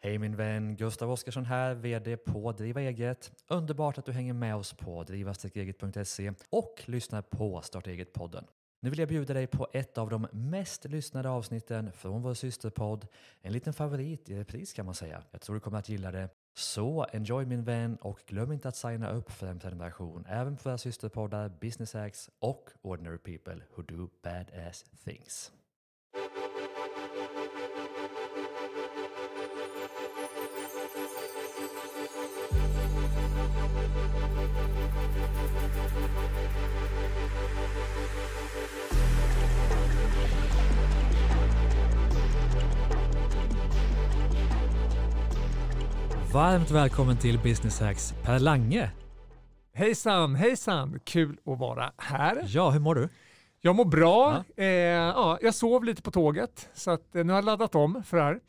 Hej min vän, Gustav Oskarsson här, VD på Driva Eget. Underbart att du hänger med oss på driva och lyssnar på Starta Eget-podden. Nu vill jag bjuda dig på ett av de mest lyssnade avsnitten från vår systerpodd. En liten favorit i repris kan man säga. Jag tror du kommer att gilla det. Så enjoy min vän och glöm inte att signa upp för en prenumeration även på våra systerpoddar Business Hacks och Ordinary People Who Do Badass Things. Varmt välkommen till Business Hacks, Per Lange. Hejsan, hejsan! Kul att vara här. Ja, hur mår du? Jag mår bra. Ja. Eh, ja, jag sov lite på tåget, så att, eh, nu har jag laddat om för det här.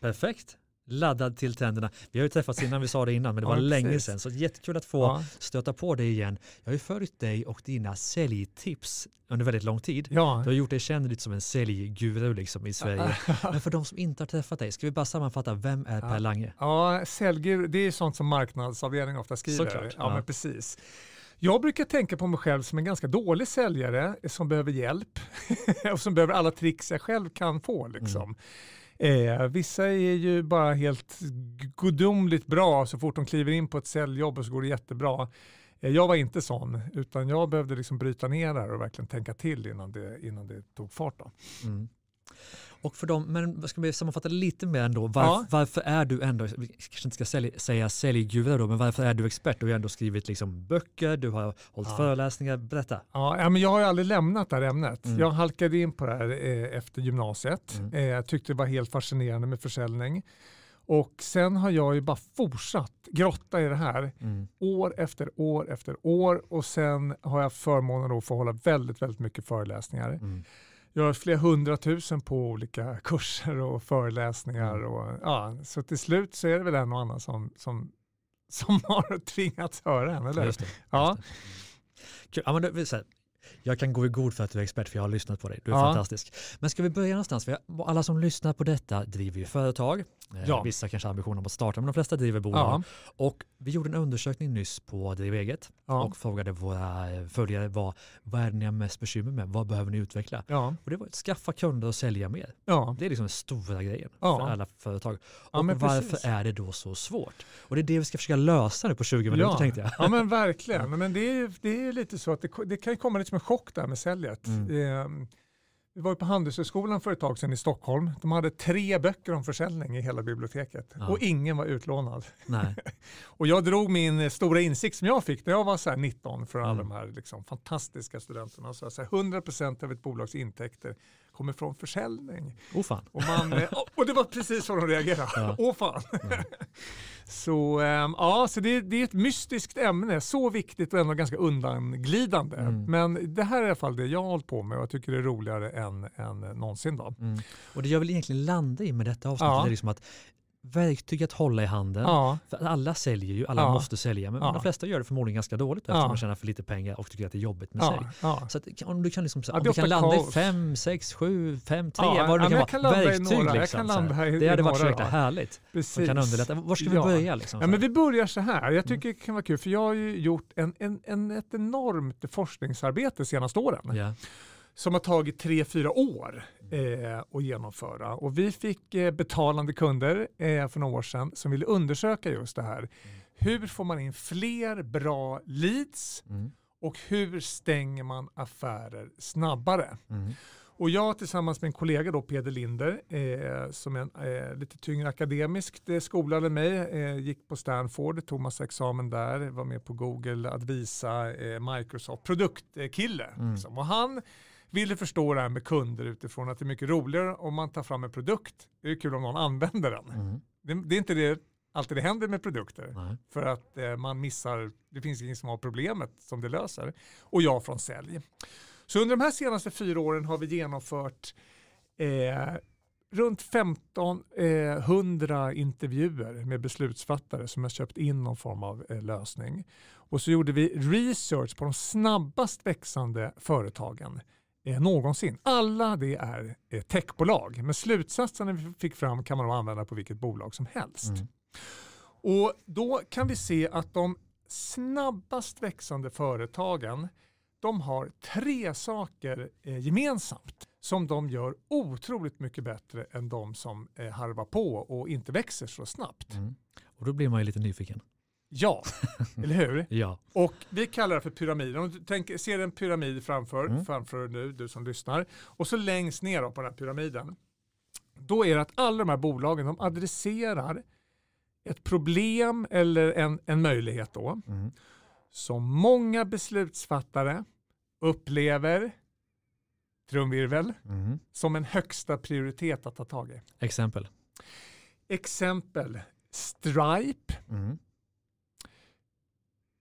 Perfekt laddad till tänderna. Vi har ju träffats innan, vi sa det innan, men det var ja, länge sedan. Så jättekul att få ja. stöta på dig igen. Jag har ju följt dig och dina säljtips under väldigt lång tid. Ja. Du har gjort dig känd lite som en säljguru liksom i Sverige. men för de som inte har träffat dig, ska vi bara sammanfatta, vem är Per Lange? Ja, säljguru, det är sånt som marknadsavdelning ofta skriver. Såklart. Ja, men precis. Jag brukar tänka på mig själv som en ganska dålig säljare som behöver hjälp och som behöver alla tricks jag själv kan få. Liksom. Mm. Eh, vissa är ju bara helt gudomligt bra så fort de kliver in på ett säljjobb och så går det jättebra. Eh, jag var inte sån, utan jag behövde liksom bryta ner det här och verkligen tänka till innan det, innan det tog fart. Då. Mm. Och för dem, men ska vi sammanfatta lite mer ändå, varf, ja. varför är du ändå, vi kanske inte ska sälj, säga säljguvare då, men varför är du expert? Du har ju ändå skrivit liksom böcker, du har hållit ja. föreläsningar, berätta. Ja, men jag har ju aldrig lämnat det här ämnet. Mm. Jag halkade in på det här eh, efter gymnasiet. Mm. Eh, jag tyckte det var helt fascinerande med försäljning. Och sen har jag ju bara fortsatt grotta i det här mm. år efter år efter år och sen har jag förmånen att få hålla väldigt, väldigt mycket föreläsningar. Mm gör flera hundratusen på olika kurser och föreläsningar. Mm. Och, ja, så till slut så är det väl en och annan som, som, som har tvingats höra henne, eller? Just ja. Mm. Ja, jag kan gå i god för att du är expert för jag har lyssnat på dig. Du är ja. fantastisk. Men ska vi börja någonstans? alla som lyssnar på detta driver ju företag. Eh, ja. Vissa kanske har ambitioner om att starta men de flesta driver bolag. Ja. Och vi gjorde en undersökning nyss på Driv eget och frågade våra eh, följare vad, vad är det ni har mest bekymmer med? Vad behöver ni utveckla? Och det var att skaffa kunder och sälja mer. Det är liksom den stora grejen för alla företag. Och varför precis. är det då så svårt? Och det är det vi ska försöka lösa nu på 20 minuter tänkte jag. Ja men verkligen. Men det är, det är lite så att det, det kan komma lite som liksom en chock där med säljet. Mm. Ehm, vi var på Handelshögskolan för ett tag sedan i Stockholm. De hade tre böcker om försäljning i hela biblioteket ja. och ingen var utlånad. och jag drog min eh, stora insikt som jag fick när jag var så 19 för mm. alla de här liksom fantastiska studenterna. så här, 100% av ett bolags intäkter kommer från försäljning. oh, fan. Och, man, eh, och det var precis så de reagerade. Ja. Åh oh, fan. Ja. Så, ehm, ja, så det, det, är ett mystiskt ämne, så viktigt och ändå ganska undanglidande. Mm. Men det här är i alla fall det jag har hållit på med och jag tycker det är roligare än, än någonsin. Då. Mm. Och det jag vill egentligen landa i med detta avsnittet ja. är liksom att verktyg att hålla i handen. Ja. alla säljer ju, alla ja. måste sälja, men ja. de flesta gör det förmodligen ganska dåligt eftersom de tjänar för lite pengar och tycker att det är jobbigt med sig. Så att, om du kan, liksom, om du kan landa i 5, 6, 7, 5, 3, vad det nu kan vara, verktyg några, liksom. det hade varit så härligt. Precis. Kan underlätta. Var ska vi börja? Liksom, ja, men vi börjar så här, jag mm. tycker mm. det kan vara kul, för jag har ju gjort en, en, en ett enormt forskningsarbete de senaste åren. Yeah som har tagit tre, fyra år eh, att genomföra. Och vi fick eh, betalande kunder eh, för några år sedan som ville undersöka just det här. Mm. Hur får man in fler bra leads mm. och hur stänger man affärer snabbare? Mm. Och jag tillsammans med en kollega då, Peder Linder, eh, som är en, eh, lite tyngre akademiskt eh, skolad än mig, eh, gick på Stanford, tog massa examen där, var med på Google, Advisa, eh, Microsoft, produktkille. Mm. Liksom. Och han ville förstå det här med kunder utifrån att det är mycket roligare om man tar fram en produkt. Det är kul om någon använder den. Mm. Det, det, är inte det alltid det händer med produkter. Nej. För att eh, man missar, det finns inget som har problemet som det löser. Och jag från sälj. Så under de här senaste fyra åren har vi genomfört eh, runt 1500 eh, intervjuer med beslutsfattare som har köpt in någon form av eh, lösning. Och så gjorde vi research på de snabbast växande företagen eh, någonsin. Alla det är eh, techbolag, men slutsatserna vi fick fram kan man använda på vilket bolag som helst. Mm. Och då kan vi se att de snabbast växande företagen de har tre saker eh, gemensamt som de gör otroligt mycket bättre än de som eh, harvar på och inte växer så snabbt. Mm. Och då blir man ju lite nyfiken. Ja, eller hur? ja. Och vi kallar det för pyramiden. Om du tänker, ser en pyramid framför, mm. framför nu, du som lyssnar. Och så längst ner på den här pyramiden. Då är det att alla de här bolagen, de adresserar ett problem eller en, en möjlighet då. Mm. Som många beslutsfattare upplever trumvirvel mm. som en högsta prioritet att ta tag i. Exempel? Exempel Stripe, mm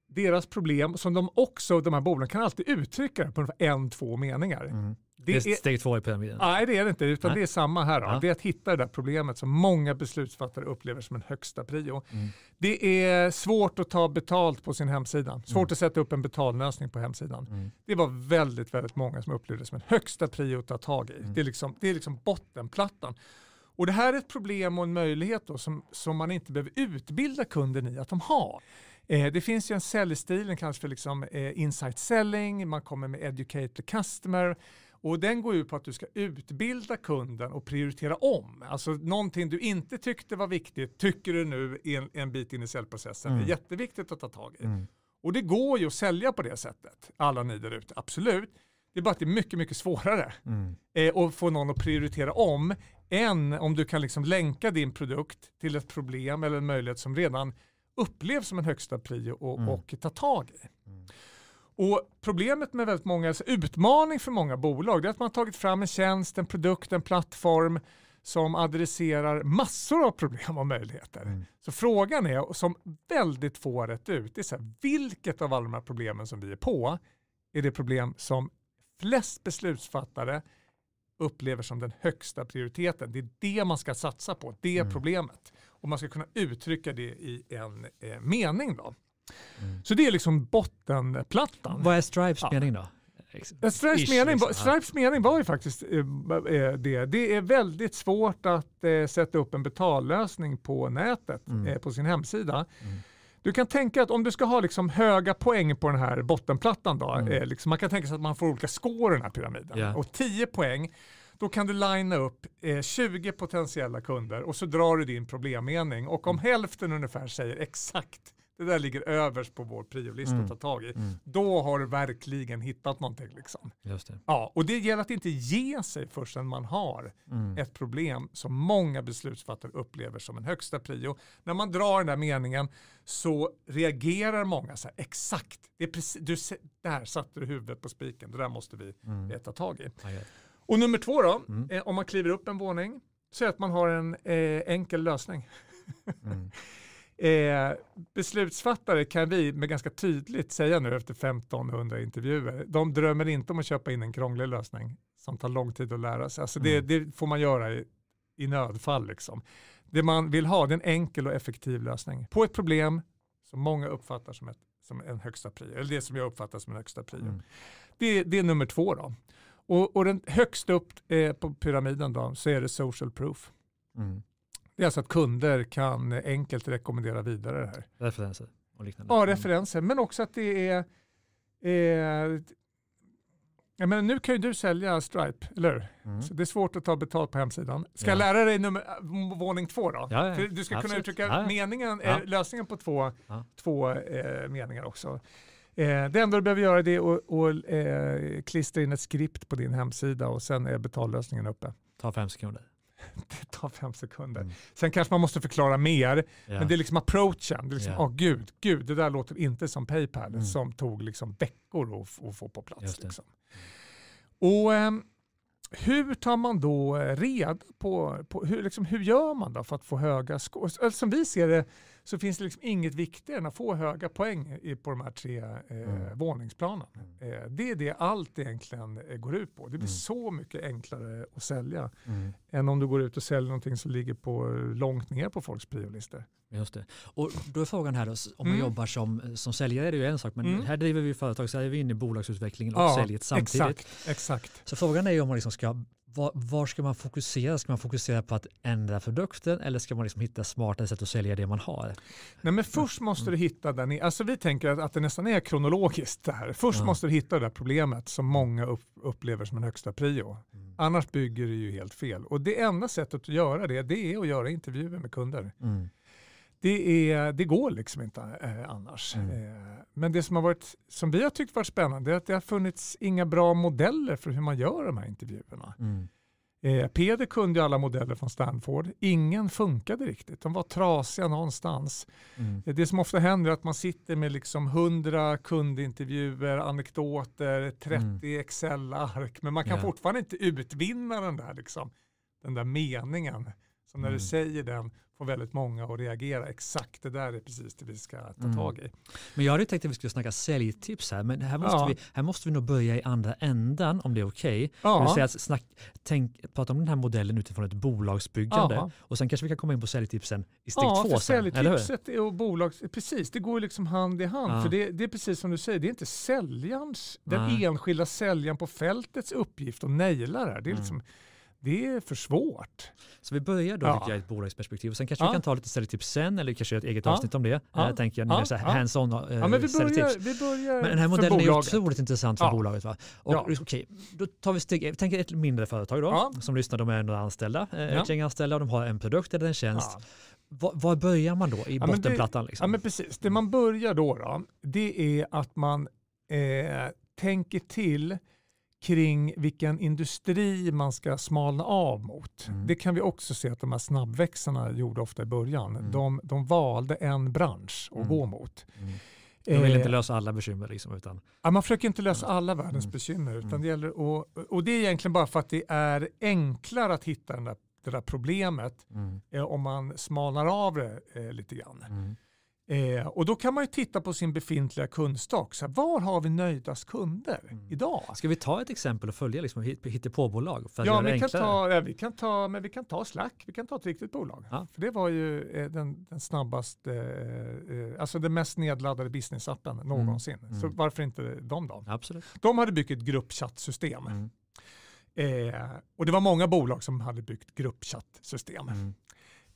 deras problem som de också, de här bolagen, kan alltid uttrycka på en, två meningar. Mm. Det, det, är steg två i pyramiden? Nej, det är det inte, utan nej. det är samma här. Ja. Det är att hitta det där problemet som många beslutsfattare upplever som en högsta prio. Mm. Det är svårt att ta betalt på sin hemsida, svårt mm. att sätta upp en betallösning på hemsidan. Mm. Det var väldigt, väldigt många som upplevde det som en högsta prio att ta tag i. Mm. Det, är liksom, det är liksom bottenplattan. Och det här är ett problem och en möjlighet då som, som man inte behöver utbilda kunden i att de har. Eh, det finns ju en säljstil, den kallas för liksom, eh, insight selling, man kommer med educate the customer. Och den går ut på att du ska utbilda kunden och prioritera om. Alltså någonting du inte tyckte var viktigt tycker du nu en, en bit in i säljprocessen. Mm. är jätteviktigt att ta tag i. Mm. Och det går ju att sälja på det sättet, alla ni där ute, absolut. Det är bara att det är mycket, mycket svårare mm. eh, att få någon att prioritera om än om du kan liksom länka din produkt till ett problem eller en möjlighet som redan upplevs som en högsta prio och, mm. och ta tag i. Mm. Och problemet med väldigt många, alltså utmaning för många bolag, det är att man har tagit fram en tjänst, en produkt, en plattform som adresserar massor av problem och möjligheter. Mm. Så frågan är, som väldigt få rätt ut, det är så här, vilket av alla de här problemen som vi är på är det problem som flest beslutsfattare upplever som den högsta prioriteten. Det är det man ska satsa på, det är mm. problemet. Och man ska kunna uttrycka det i en eh, mening. Då. Mm. Så det är liksom bottenplattan. Vad är Stripes ja. mening då? Eh, Stripes, Ish, mening, liksom. Stripes mening var ju faktiskt eh, eh, det. Det är väldigt svårt att eh, sätta upp en betallösning på nätet, mm. eh, på sin hemsida. Mm. Du kan tänka att om du ska ha liksom höga poäng på den här bottenplattan, då, mm. Eh, liksom, man kan tänka sig att man får olika score i den här pyramiden. Yeah. Och 10 poäng då kan du linea upp eh, 20 potentiella kunder och så drar du din problemmening. Och om mm. hälften ungefär säger exakt det där ligger överst på vår priolista mm. att ta tag i. Mm. Då har du verkligen hittat någonting. Liksom. Ja, och det gäller att inte ge sig förrän man har mm. ett problem som många beslutsfattare upplever som en högsta prio. När man drar den där meningen så reagerar många så här, exakt, det är precis, du, där satte du huvudet på spiken, det där måste vi mm. ta tag i. Aj, och nummer två då, mm. eh, om man kliver upp en våning, så att man har en eh, enkel lösning. mm. Eh, beslutsfattare kan vi med ganska tydligt säga nu efter 1500 intervjuer, de drömmer inte om att köpa in en krånglig lösning som tar lång tid att lära sig. Alltså det, mm. det får man göra i, i nödfall. Liksom. Det man vill ha är en enkel och effektiv lösning på ett problem som många uppfattar som, ett, som en högsta prio, eller det som jag uppfattar som en högsta prio. Mm. Det, det, är nummer två då. Och, och den, högst upp eh, på pyramiden då, så är det social proof. Mm. Det är alltså att kunder kan enkelt rekommendera vidare det här. Referenser och liknande. Ja, mm. referenser. Men också att det är... Eh, jag menar, nu kan ju du sälja Stripe, eller hur? Mm. Så det är svårt att ta betalt på hemsidan. Ska ja. jag lära dig nummer, våning två då? Ja, ja. du ska Absolut. kunna uttrycka meningen, eh, lösningen på två, två eh, meningar också. Eh, det enda du behöver göra är att och, eh, klistra in ett skript på din hemsida och sen är betallösningen uppe. Ta fem sekunder. det tar fem sekunder. Mm. Sen kanske man måste förklara mer, yeah. men det är liksom approachen. Det är liksom, yeah. oh, gud, gud, det där låter inte som Paypal mm. som tog liksom veckor att, få på plats. Liksom. Och eh, hur tar man då reda på, på hur, liksom, hur gör man då för att få höga skor? Alltså, som vi ser det så finns det liksom inget viktigare än att få höga poäng i, på de här tre eh, mm. våningsplanen. Mm. Eh, det är det allt egentligen eh, går ut på. Det blir mm. så mycket enklare att sälja mm. än om du går ut och säljer någonting som ligger på, långt ner på folks priolistor. Just det. Och då är frågan här då, om man mm. jobbar som, eh, som säljare är det ju en sak, men mm. här driver vi företag så här är vi inne i bolagsutvecklingen och ja, säljet samtidigt. Exakt, exakt. Så frågan är ju om man liksom ska var, var, ska man fokusera? Ska man fokusera på att ändra produkten eller ska man liksom hitta smartare sätt att sälja det man har? Nej, men först mm. måste du mm. hitta den, alltså vi tänker att, att det nästan är kronologiskt det här. Först mm. måste du hitta det där problemet som många upp, upplever som en högsta prio. Mm. Annars bygger det ju helt fel. Och det enda sättet att göra det, det är att göra intervjuer med kunder. Mm det, är, det går liksom inte eh, annars. Mm. Eh, men det som, har varit, som vi har tyckt varit spännande är att det har funnits inga bra modeller för hur man gör de här intervjuerna. Mm. Eh, Peder kunde ju alla modeller från Stanford. Ingen funkade riktigt. De var trasiga någonstans. Mm. Det som ofta händer är att man sitter med liksom 100 kundintervjuer, anekdoter, 30 mm. Excel-ark. Men man kan yeah. fortfarande inte utvinna den där, liksom, den där meningen. Så när mm. du säger den få väldigt många att reagera. Exakt det där är precis det vi ska ta mm. tag i. Men jag hade tänkt att vi skulle snacka säljtips här, men här måste, ja. vi, här måste vi nog börja i andra ändan om det är okej. Okay. Ja. prata om den här modellen utifrån ett bolagsbyggande ja. och sen kanske vi kan komma in på säljtipsen i steg ja, två. Ja, sen, säljtipset och bolags, precis, det går liksom hand i hand. För det, det, är precis som du säger, det är inte säljarens, den enskilda säljaren på fältets uppgift att naila det här. Det är mm. liksom, det är för svårt. Så vi börjar då, ja. i ett bolagsperspektiv. Och sen kanske ja. vi kan ta lite säljtips typ sen, eller kanske ett eget ja. avsnitt om det. Ja. Äh, tänker jag, när ja. så hands-on äh, ja, men vi börjar, vi börjar Men den här modellen är otroligt intressant för bolaget. Va? Och, ja. Okej, då tar vi steg, tänk ett mindre företag då, som lyssnar, de är några anställda, eh, ett gäng anställda, och de har en produkt eller en tjänst. Var, var, börjar man då i bottenplattan? Det, liksom? Ja, men precis. Det man börjar då, då det är att man eh, tänker till kring vilken industri man ska smalna av mot. Mm. Det kan vi också se att de här snabbväxarna gjorde ofta i början. Mm. De, de, valde en bransch att mm. gå mot. Mm. Eh, de vill inte lösa alla bekymmer. Liksom, utan... ja, man försöker inte lösa mm. alla världens mm. bekymmer. Utan det gäller, och, och det är egentligen bara för att det är enklare att hitta den där, det där problemet mm. eh, om man smalnar av det eh, lite grann. Mm. Eh, och då kan man ju titta på sin befintliga kundstock. Så här, var har vi nöjdast kunder mm. idag? Ska vi ta ett exempel och följa liksom hittepåbolag? För att ja, vi kan, ta, ja vi, kan ta, men vi kan ta Slack, vi kan ta ett riktigt bolag. Ja. För det var ju eh, den, den snabbaste, eh, eh alltså den mest nedladdade businessappen mm. någonsin. Mm. Mm. Så varför inte de då? Absolut. De hade byggt ett gruppchattsystem. Mm. Eh, och det var många bolag som hade byggt gruppchattsystem. Mm.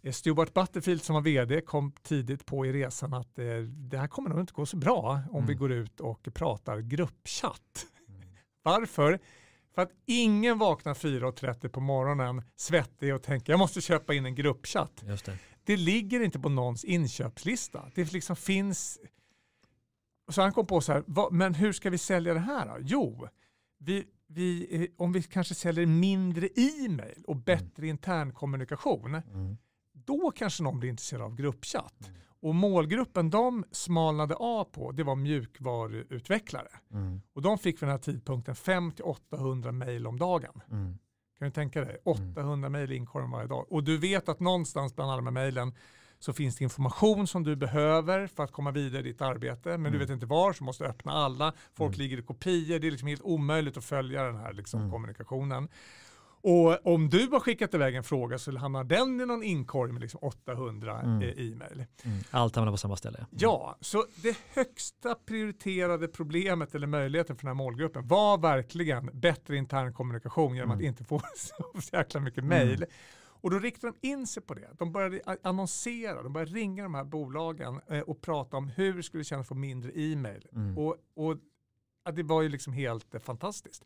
Eh, Stuart Butterfield som var vd kom tidigt på i resan att eh, det här kommer nog inte gå så bra om mm. vi går ut och pratar gruppchatt. Mm. Varför? För att ingen vaknar 4.30 på morgonen svettig och tänker jag måste köpa in en gruppchatt. Just det. det ligger inte på någons inköpslista. Det liksom finns... Så han kom på så här, men hur ska vi sälja det här då? Jo, vi, vi, eh, om vi kanske säljer mindre e-mail och mm. bättre mm. internkommunikation. Mm då kanske någon blir intresserad av gruppchatt. Mm. Och målgruppen de smalnade av på, det var mjukvaruutvecklare. Mm. Och de fick vid den här tidpunkten 500-800 mejl om dagen. Mm. Kan du tänka dig? 800 mm. mejl i inkorgen varje dag. Och du vet att någonstans bland alla de här mejlen så finns det information som du behöver för att komma vidare i ditt arbete. Men mm. du vet inte var, så måste öppna alla. Folk mm. ligger i kopior, det är liksom helt omöjligt att följa den här liksom, mm. kommunikationen. Och om du har skickat iväg en fråga så hamnar den i någon inkorg med liksom 800 mm. Eh, e-mail. Mm. Allt hamnar på samma ställe. Mm. Ja, så det högsta prioriterade problemet eller möjligheten för den här målgruppen var verkligen bättre intern kommunikation genom att mm. inte få så jäkla mycket mail. Mm. Och då riktade de in sig på det. De började annonsera, de började ringa de här bolagen eh, och prata om hur det skulle kännas att få mindre e-mail. Mm. Och, och det var ju liksom helt eh, fantastiskt.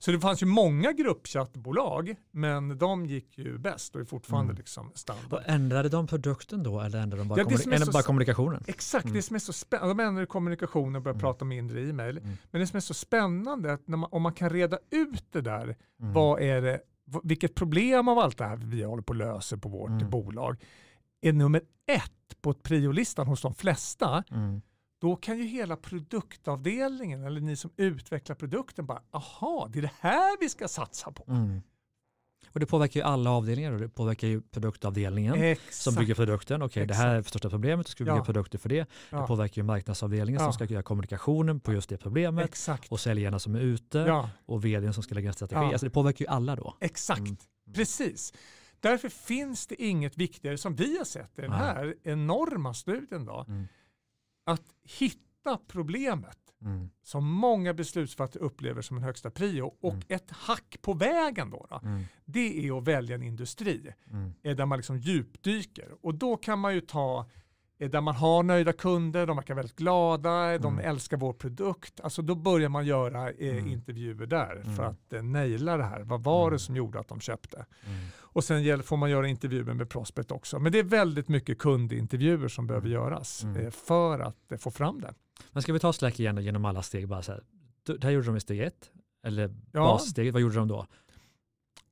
Så det fanns ju många gruppchattbolag, men de gick ju bäst och är fortfarande mm. liksom standard. Och ändrade de produkten då eller ändrade de bara, ja, kommuni ändrade bara kommunikationen? Exakt, mm. det som är så spännande, de ändrade kommunikationen och började mm. prata mindre e-mail. Mm. Men det som är så spännande är att man, om man kan reda ut det där, mm. vad är det, vilket problem av allt det här vi håller på att lösa på vårt mm. bolag, är nummer ett på priolistan hos de flesta, då kan ju hela produktavdelningen eller ni som utvecklar produkten bara, aha, det är det här vi ska satsa på. Mm. Och det påverkar ju alla avdelningar och det påverkar ju produktavdelningen Exakt. som bygger produkten. Okej, okay, det här är det största problemet, då ska vi ja. bygga produkter för det. Ja. Det påverkar ju marknadsavdelningen ja. som ska göra kommunikationen på just det problemet Exakt. och säljarna som är ute och vdn som ska lägga en strategi. Alltså det påverkar ju alla då. Exakt, mm. mm. precis. Därför finns det inget viktigare som vi har sett i den här enorma studien. Då. Mm att hitta problemet mm. som många beslutsfattare upplever som en högsta prio och mm. ett hack på vägen då, då mm. det är att välja en industri mm. eh, där man liksom djupdyker och då kan man ju ta eh, där man har nöjda kunder, de verkar väldigt glada, de mm. älskar vår produkt. Alltså då börjar man göra eh, mm. intervjuer där för att eh, naila det här. Vad var det som gjorde att de köpte? Och sen får man göra intervjuer med Prospect också. Men det är väldigt mycket kundintervjuer som behöver mm. göras mm. Eh, för att eh, få fram det. Men ska vi ta Slack igen genom alla steg? Bara så här. Det här gjorde de i steg ett, eller ja. bassteget, vad gjorde de då?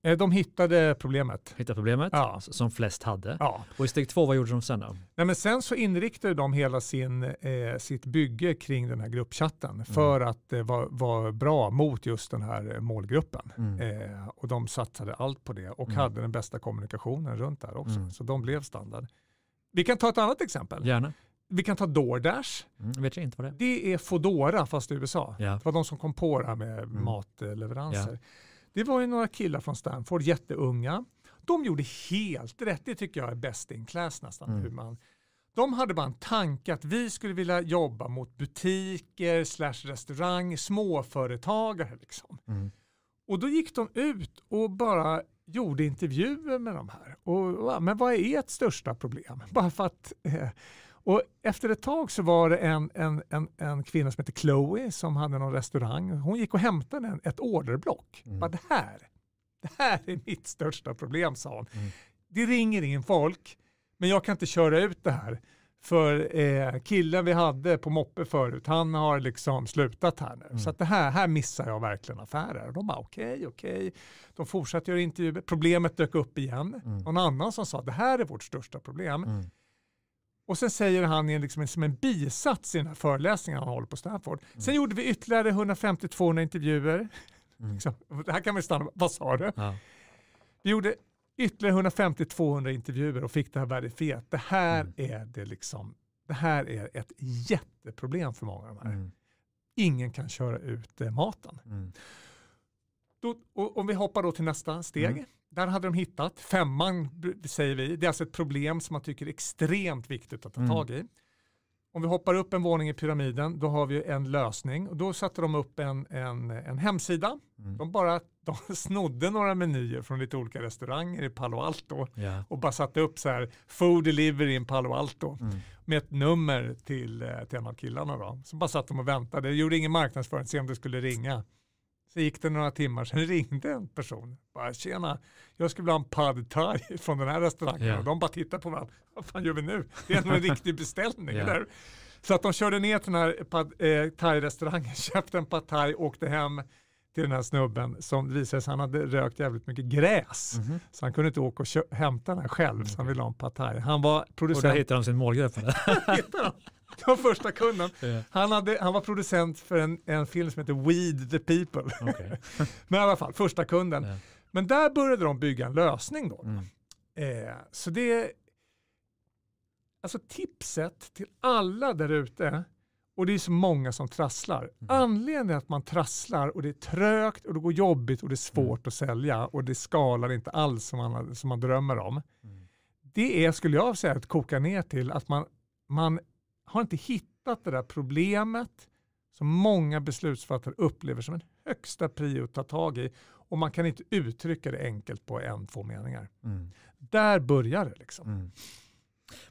Eh, de hittade problemet. Hittade problemet ja. som flest hade. Ja. Och i steg två, vad gjorde de sen då? Nej, men sen så inriktade de hela sin, eh, sitt bygge kring den här gruppchatten mm. för att eh, vara var bra mot just den här eh, målgruppen. Mm. Eh, och de satsade allt på det och mm. hade den bästa kommunikationen runt där också. Mm. Så de blev standard. Vi kan ta ett annat exempel. Gärna. Vi kan ta DoorDash. Mm, vet jag inte vad det är. Det är Fodora fast i USA. Ja. Det var de som kom på det här med mm. matleveranser. Ja. Det var ju några killar från Stanford, jätteunga. De gjorde helt rätt, det tycker jag är bäst in class nästan. Mm. Hur man, de hade bara en tanke att vi skulle vilja jobba mot butiker, slash restaurang, småföretagare. Liksom. Mm. Och då gick de ut och bara gjorde intervjuer med de här. Och, men vad är ert största problem? Bara för att eh, och efter ett tag så var det en, en, en, en kvinna som hette Chloe som hade någon restaurang. Hon gick och hämtade en, ett orderblock. Mm. Bara, det, här, det här är mitt största problem, sa hon. Mm. Det ringer in folk, men jag kan inte köra ut det här. För eh, killen vi hade på moppe förut, han har liksom slutat här nu. Mm. Så det här, här missar jag verkligen affärer. Och de bara okej, okay, okej. Okay. De fortsatte göra intervjuer. Problemet dök upp igen. Mm. Någon annan som sa det här är vårt största problem. Mm. Och sen säger han liksom, som en bisats i den här föreläsningen han håller på Stanford. Mm. Sen gjorde vi ytterligare 150-200 intervjuer. Mm. Liksom, det här kan man stanna vad sa du? Ja. Vi gjorde ytterligare 150-200 intervjuer och fick det här verifierat. Det här mm. är det liksom, det här är ett jätteproblem för många av de här. Mm. Ingen kan köra ut eh, maten. Mm. Då, och, om vi hoppar då till nästa steg. Mm där hade de hittat. Femman säger vi. Det är alltså ett problem som man tycker är extremt viktigt att ta mm. tag i. Mm. Om vi hoppar upp en våning i pyramiden, då har vi en lösning. Och då satte de upp en, en, en hemsida. Mm. De bara de snodde några menyer från lite olika restauranger i Palo Alto yeah. och bara satte upp så här, food delivery in Palo Alto mm. med ett nummer till, eh, till en av killarna. Då. Så bara satt de och väntade, det gjorde ingen marknadsföring, se om det skulle ringa. Sen gick det några timmar, sen ringde en person. Bara, Tjena, jag skulle vilja ha en pad thai från den här restaurangen. Yeah. Och de bara tittade på varandra. Vad fan gör vi nu? Det är ändå en riktig beställning, yeah. eller Så att de körde ner till den här pad, eh, thai-restaurangen, köpte en pad thai, åkte hem till den här snubben som visade sig han hade rökt jävligt mycket gräs. Mm -hmm. Så han kunde inte åka och hämta den här själv, mm -hmm. så han mm. ville ha en pad thai. Han var producent. Och där hittade de sin målgrupp. det var första kunden. Han, hade, han var producent för en, en film som heter Weed the People. Okay. Men i alla fall, första kunden. Yeah. Men där började de bygga en lösning då. Mm. Eh, så det alltså tipset till alla där ute, och det är så många som trasslar. Mm. Anledningen att man trasslar och det är trögt och det går jobbigt och det är svårt mm. att sälja och det skalar inte alls som man, som man drömmer om. Mm. Det är, skulle jag säga, att koka ner till att man, man har inte hittat det där problemet som många beslutsfattare upplever som en högsta prio att ta tag i och man kan inte uttrycka det enkelt på en, två meningar. Mm. Där börjar det liksom. Mm.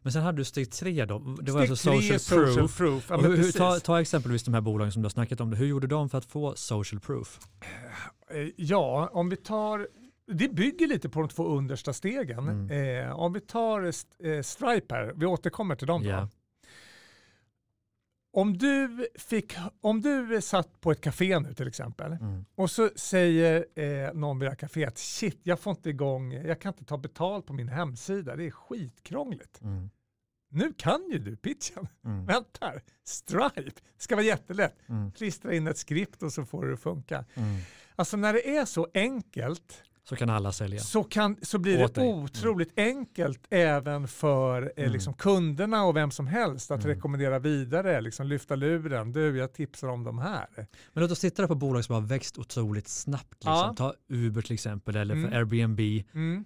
Men sen hade du steg tre då. Det var alltså social, tre, proof. social proof. Ja, hur, ta, ta, exempelvis de här bolagen som du har snackat om. Hur gjorde de för att få social proof? Eh, ja, om vi tar, det bygger lite på de två understa stegen. Mm. Eh, om vi tar eh, Stripe här, vi återkommer till dem. Yeah. Då. Om du, fick, om du satt på ett café nu till exempel mm. och så säger eh, någon vid det här caféet shit, jag får inte igång, jag kan inte ta betalt på min hemsida, det är skitkrångligt. Mm. Nu kan ju du pitchen. Mm. Vänta, Stripe, det ska vara jättelätt. Mm. Klistra in ett skript och så får det funka. Mm. Alltså när det är så enkelt så kan alla sälja. Så, kan, så blir det otroligt mm. enkelt även för eh, mm. liksom, kunderna och vem som helst att mm. rekommendera vidare, liksom, lyfta luren, du jag tipsar om de här. Men låt oss titta på bolag som har växt otroligt snabbt, liksom. ja. ta Uber till exempel eller mm. Airbnb. Mm.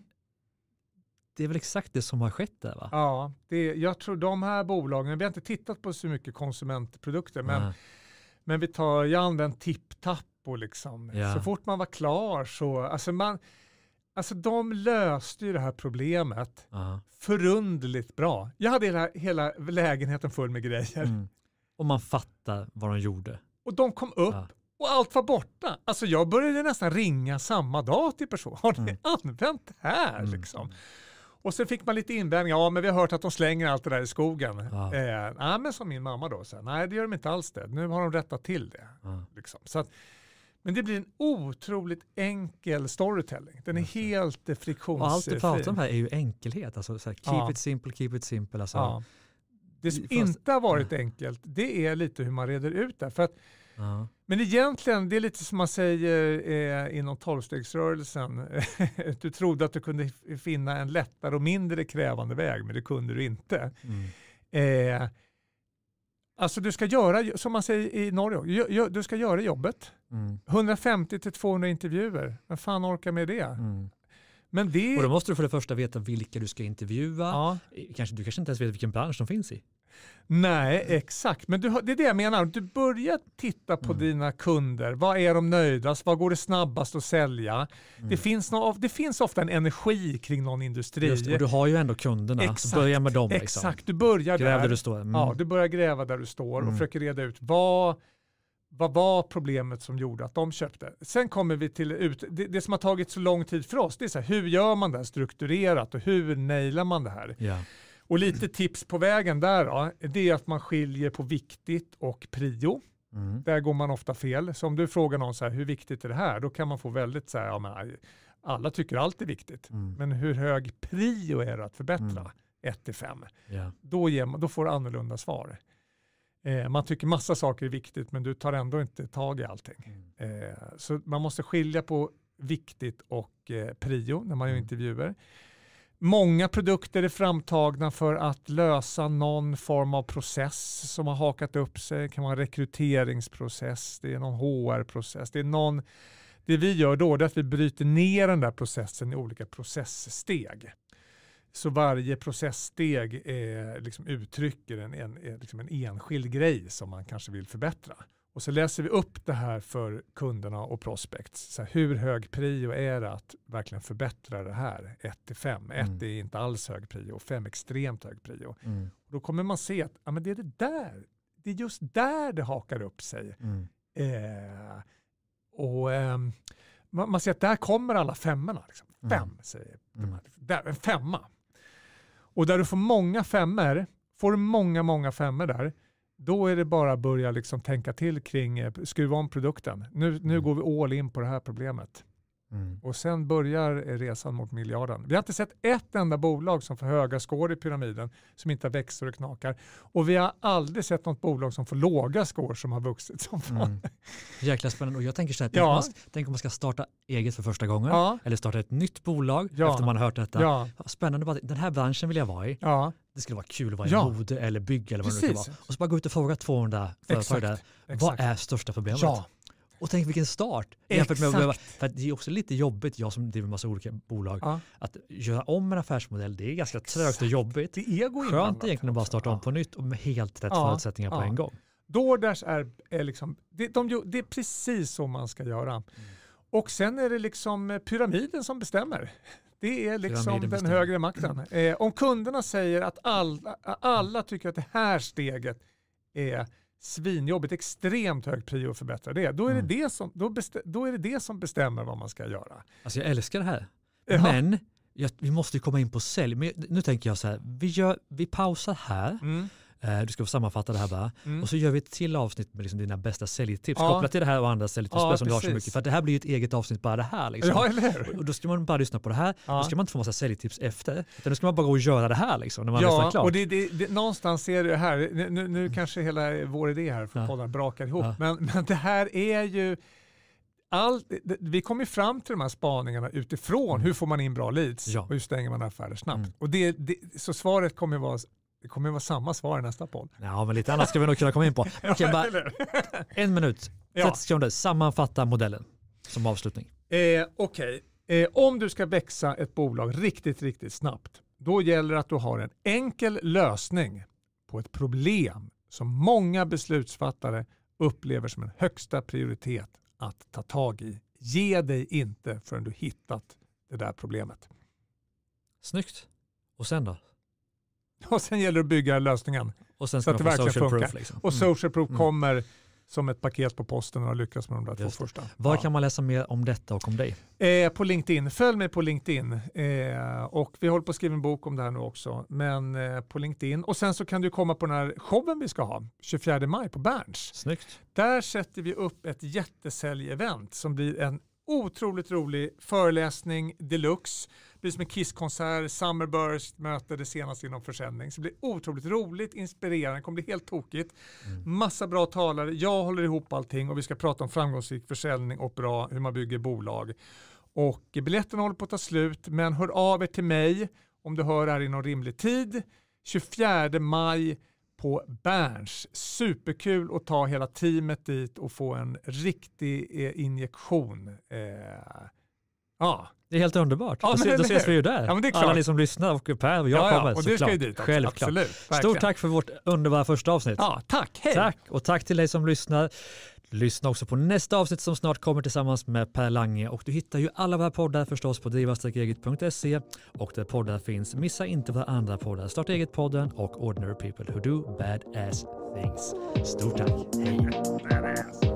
Det är väl exakt det som har skett där va? Ja, det, jag tror de här bolagen, vi har inte tittat på så mycket konsumentprodukter, men, men vi tar, jag använder TipTap tempo liksom. Yeah. Så fort man var klar så, alltså man, Alltså de löste ju det här problemet uh -huh. förunderligt bra. Jag hade hela, hela lägenheten full med grejer. Mm. Och man fattar vad de gjorde. Och de kom upp uh -huh. och allt var borta. Alltså jag började nästan ringa samma dag till person. Har ni mm. använt det här mm. liksom? Och så fick man lite invändningar. Ja, men vi har hört att de slänger allt det där i skogen. Ja. Eh, nej, men som min mamma då, så nej det gör de inte alls det. Nu har de rättat till det. Liksom. Så att, men det blir en otroligt enkel storytelling. Den är helt friktionsfri. Och allt du pratar om här är ju enkelhet. Alltså, så här, keep ja. it simple, keep it simple. Alltså. Ja. Det som inte har varit enkelt, det är lite hur man reder ut det. För att, ja. Men egentligen, det är lite som man säger eh, inom tolvstegsrörelsen. du trodde att du kunde finna en lättare och mindre krävande väg, men det kunde du inte. Mm. Eh, Alltså du ska göra, som man säger i Norge, du ska göra jobbet. Mm. 150-200 intervjuer, vem fan orkar med det? Mm. Men det... Och då måste du för det första veta vilka du ska intervjua. Ja. Kanske, du kanske inte ens vet vilken bransch de finns i. Nej, exakt. Men du, det är det jag menar. Du börjar titta på mm. dina kunder. Vad är de nöjdast? Vad går det snabbast att sälja? Mm. Det, finns no, det finns ofta en energi kring någon industri. Just det, och du har ju ändå kunderna. Exakt, så börja med dem. Liksom. Exakt, du börjar Gräv där. där du står. Mm. Ja, du börjar gräva där du står och mm. försöker reda ut vad vad var problemet som gjorde att de köpte? Sen kommer vi till ut, det, det som har tagit så lång tid för oss, det är så här, hur gör man det här strukturerat och hur nailar man det här? Yeah. Och lite tips på vägen där då, det är att man skiljer på viktigt och prio. Mm. Där går man ofta fel. Så om du frågar någon så här, hur viktigt är det här? Då kan man få väldigt så här, ja, men, alla tycker allt är viktigt. Mm. Men hur hög prio är det att förbättra? Mm. 1 5. Yeah. Då, då får du annorlunda svar. Eh, man tycker massa saker är viktigt men du tar ändå inte tag i allting. Mm. Eh, så man måste skilja på viktigt och eh, prio när man gör mm. intervjuer. Många produkter är framtagna för att lösa någon form av process som har hakat upp sig. Det kan vara en rekryteringsprocess, det är någon HR-process, det Det vi gör då är att vi bryter ner den där processen i olika processsteg. Så varje processsteg eh, liksom uttrycker en, en, eh, liksom en enskild grej som man kanske vill förbättra. Och så läser vi upp det här för kunderna och prospects. Så här, hur hög prio är det att verkligen förbättra det här? 1 till 5. 1 mm. är inte alls hög prio, 5 extremt hög prio. Mm. Och då kommer man se att ja, men det är det där, det är just där det hakar upp sig. Mm. Eh, och eh, man, man, ser att där kommer alla femmorna. Liksom. Mm. Fem, säger de här. Mm. Där, en femma. Och där du får många femmer, får du många, många femmer där, då är det bara att börja liksom tänka till kring, eh, skruva om produkten. Nu, nu mm. går vi all in på det här problemet. Mm. Och sen börjar resan mot miljarden. Vi har inte sett ett enda bolag som får höga skår i pyramiden som inte växer och knakar. Och vi har aldrig sett något bolag som får låga skår som har vuxit som fan. Mm. Jäkla spännande. Och jag tänker så här, tänk, ja. man, tänk om man ska starta eget för första gången ja. eller starta ett nytt bolag ja. efter man har hört detta. Ja. Spännande, den här branschen vill jag vara i. Ja det skulle vara kul att vara ja. i mode eller bygg eller vad Precis. det nu kan vara. Och så bara gå ut och fråga 200 företag där. Vad är största problemet? Ja. Och tänk vilken start! Jämfört med, med, för det är också lite jobbigt, jag som driver en massa olika bolag, ja. att göra om en affärsmodell, det är ganska Exakt. trögt och jobbigt. Det är Skönt egentligen att bara starta om ja. på nytt och med helt rätt ja. förutsättningar på en gång. DoorDash är, är liksom, det, de, det är precis så man ska göra. Mm. Och sen är det liksom pyramiden som bestämmer. Det är liksom den högre makten. Mm. Eh, om kunderna säger att alla, alla tycker att det här steget är svinjobbigt, extremt hög prio att förbättra det. Då är, mm. det, det, som, då då är det det som bestämmer vad man ska göra. Alltså jag älskar det här. Ja. Men jag, vi måste komma in på sälj. Men nu tänker jag så här, vi, gör, vi pausar här. Mm. Eh, du ska få sammanfatta det här bara. Mm. Och så gör vi ett till avsnitt med liksom dina bästa säljtips ja. kopplat till det här och andra säljtips ja, som du har så mycket. För det här blir ju ett eget avsnitt bara det här. Liksom. Ja, eller och Då ska man bara lyssna på det här. Ja. Då ska man inte få massa säljtips efter. Utan då ska man bara gå och göra det här liksom, när man ja, klart. Och det, det, det, någonstans ser du här, nu, nu mm. kanske hela vår idé här för ja. podden brakar ihop, ja. men, men det här är ju All, vi kommer fram till de här spaningarna utifrån. Mm. Hur får man in bra leads ja. och hur stänger man affärer snabbt? Mm. Och det, det, så svaret kommer vara det kommer att vara samma svar i nästa podd. Ja, men lite annat ska vi nog kunna komma in på. Bara, en minut, 30 sekunder, sammanfatta modellen som avslutning. Eh, Okej, okay. eh, om du ska växa ett bolag riktigt, riktigt snabbt, då gäller det att du har en enkel lösning på ett problem som många beslutsfattare upplever som en högsta prioritet att ta tag i. Ge dig inte förrän du hittat det där problemet. Snyggt. Och sen då? Och sen gäller det att bygga lösningen. Och sen ska så att det verkligen social funkar. Proof liksom. mm. Och social proof mm. kommer som ett paket på posten och har lyckats med de där Just. två första. Var ja. kan man läsa mer om detta och om dig? Eh, på LinkedIn. Följ mig på LinkedIn. Eh, och vi håller på att skriva en bok om det här nu också. Men eh, på LinkedIn. Och sen så kan du komma på den här showen vi ska ha 24 maj på Berns. Snyggt. Där sätter vi upp ett jättesäljevent som blir en otroligt rolig föreläsning deluxe det blir som en Kiss-konsert, Summerburst möter det senaste inom försäljning. Så det blir otroligt roligt, inspirerande, Det kommer bli helt tokigt. Mm. Massa bra talare, jag håller ihop allting och vi ska prata om framgångsrik försäljning och bra, hur man bygger bolag. Och biljetterna håller på att ta slut, men hör av er till mig om du hör här inom rimlig tid. 24 maj på Berns. Superkul att ta hela teamet dit och få en riktig eh, injektion. Eh, ja, det är helt underbart. Ja, då, men, då ses vi ju där. Ja, Alla klart. ni som lyssnar och Per och jag ja, ja. kommer och du såklart. Ska dit också. Självklart. Absolut, Stort tack för vårt underbara första avsnitt. Ja, tack. Hej. Tack och tack till dig som lyssnar. Lyssna också på nästa avsnitt som snart kommer tillsammans med Per Lange och du hittar ju alla våra poddar förstås på driva-eget.se och där poddar finns. Missa inte våra andra poddar Starta eget-podden och Ordinary People Who Do Bad Ass Things. Stort tack. Hej.